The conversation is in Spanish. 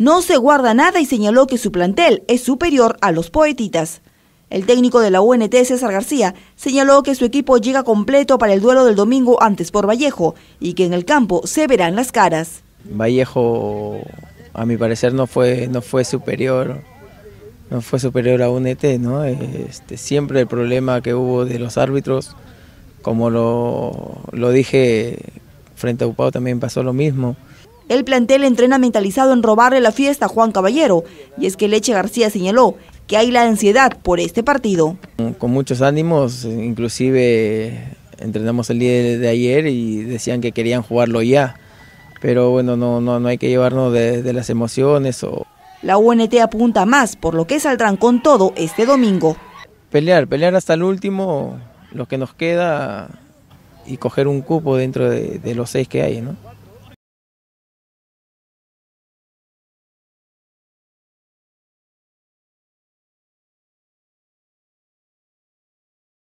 No se guarda nada y señaló que su plantel es superior a los poetitas. El técnico de la UNT, César García, señaló que su equipo llega completo para el duelo del domingo antes por Vallejo y que en el campo se verán las caras. Vallejo, a mi parecer, no fue, no fue superior no fue superior a UNT, ¿no? Este, siempre el problema que hubo de los árbitros, como lo, lo dije frente a UPAO también pasó lo mismo el plantel entrena mentalizado en robarle la fiesta a Juan Caballero. Y es que Leche García señaló que hay la ansiedad por este partido. Con muchos ánimos, inclusive entrenamos el día de ayer y decían que querían jugarlo ya. Pero bueno, no, no, no hay que llevarnos de, las emociones. O... La UNT apunta más, por lo que saldrán con todo este domingo. Pelear, pelear hasta el último, lo que nos queda y coger un cupo dentro de, de los seis que hay, ¿no?